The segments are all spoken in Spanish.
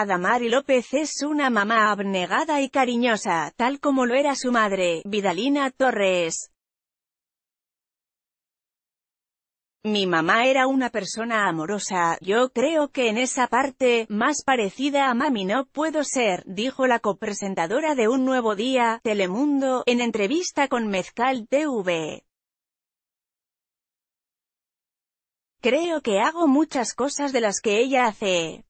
Adamari López es una mamá abnegada y cariñosa, tal como lo era su madre, Vidalina Torres. Mi mamá era una persona amorosa, yo creo que en esa parte, más parecida a mami no puedo ser, dijo la copresentadora de Un Nuevo Día, Telemundo, en entrevista con Mezcal TV. Creo que hago muchas cosas de las que ella hace.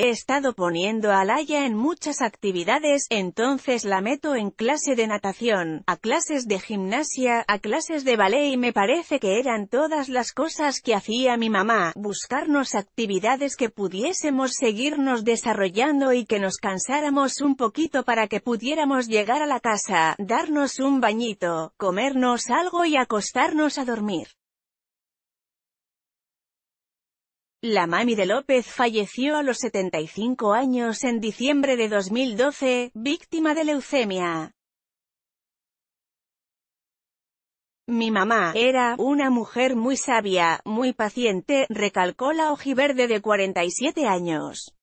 He estado poniendo a Laia en muchas actividades, entonces la meto en clase de natación, a clases de gimnasia, a clases de ballet y me parece que eran todas las cosas que hacía mi mamá, buscarnos actividades que pudiésemos seguirnos desarrollando y que nos cansáramos un poquito para que pudiéramos llegar a la casa, darnos un bañito, comernos algo y acostarnos a dormir. La mami de López falleció a los 75 años en diciembre de 2012, víctima de leucemia. Mi mamá era una mujer muy sabia, muy paciente, recalcó la ojiverde de 47 años.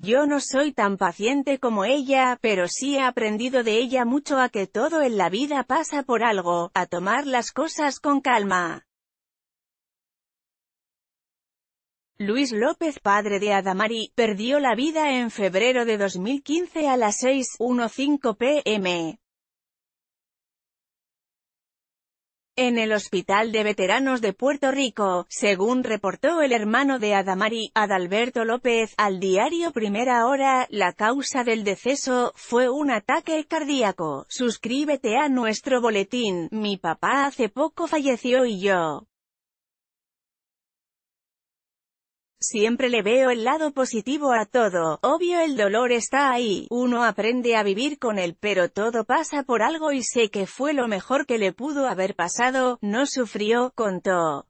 Yo no soy tan paciente como ella, pero sí he aprendido de ella mucho a que todo en la vida pasa por algo, a tomar las cosas con calma. Luis López, padre de Adamari, perdió la vida en febrero de 2015 a las 6.15 pm. En el Hospital de Veteranos de Puerto Rico, según reportó el hermano de Adamari, Adalberto López, al diario Primera Hora, la causa del deceso, fue un ataque cardíaco. Suscríbete a nuestro boletín, mi papá hace poco falleció y yo. Siempre le veo el lado positivo a todo, obvio el dolor está ahí, uno aprende a vivir con él pero todo pasa por algo y sé que fue lo mejor que le pudo haber pasado, no sufrió, contó.